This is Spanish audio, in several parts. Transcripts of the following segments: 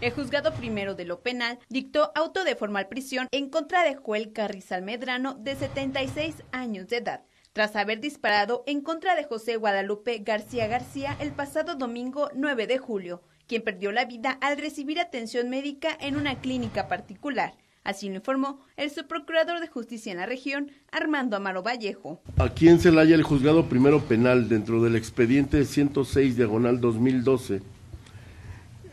El juzgado primero de lo penal dictó auto de formal prisión en contra de Joel Carrizal Medrano, de 76 años de edad, tras haber disparado en contra de José Guadalupe García García el pasado domingo 9 de julio, quien perdió la vida al recibir atención médica en una clínica particular. Así lo informó el subprocurador de justicia en la región, Armando Amaro Vallejo. A se le haya el juzgado primero penal, dentro del expediente 106 diagonal 2012,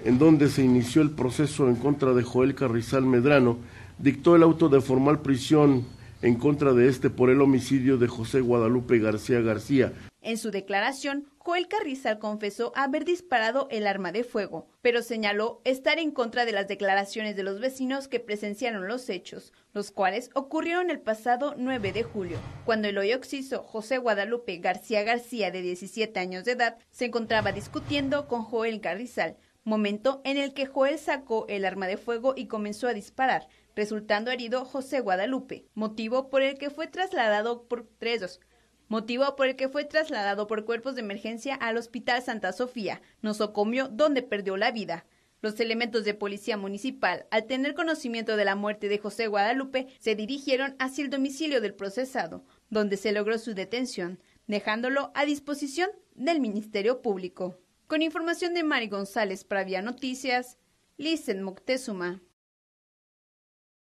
en donde se inició el proceso en contra de Joel Carrizal Medrano, dictó el auto de formal prisión en contra de este por el homicidio de José Guadalupe García García. En su declaración, Joel Carrizal confesó haber disparado el arma de fuego, pero señaló estar en contra de las declaraciones de los vecinos que presenciaron los hechos, los cuales ocurrieron el pasado 9 de julio, cuando el hoy occiso José Guadalupe García García, de 17 años de edad, se encontraba discutiendo con Joel Carrizal, momento en el que Joel sacó el arma de fuego y comenzó a disparar, resultando herido José Guadalupe, motivo por el que fue trasladado por tres motivo por el que fue trasladado por cuerpos de emergencia al Hospital Santa Sofía, nosocomio donde perdió la vida. Los elementos de policía municipal, al tener conocimiento de la muerte de José Guadalupe, se dirigieron hacia el domicilio del procesado, donde se logró su detención, dejándolo a disposición del Ministerio Público. Con información de Mari González Pravia Noticias, Listen Moctezuma.